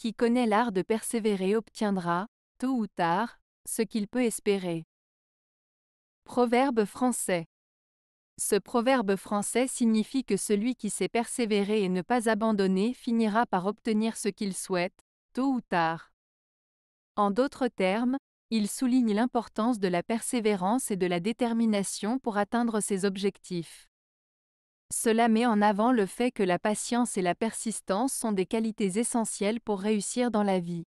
qui connaît l'art de persévérer obtiendra, tôt ou tard, ce qu'il peut espérer. Proverbe français. Ce proverbe français signifie que celui qui sait persévérer et ne pas abandonner finira par obtenir ce qu'il souhaite, tôt ou tard. En d'autres termes, il souligne l'importance de la persévérance et de la détermination pour atteindre ses objectifs. Cela met en avant le fait que la patience et la persistance sont des qualités essentielles pour réussir dans la vie.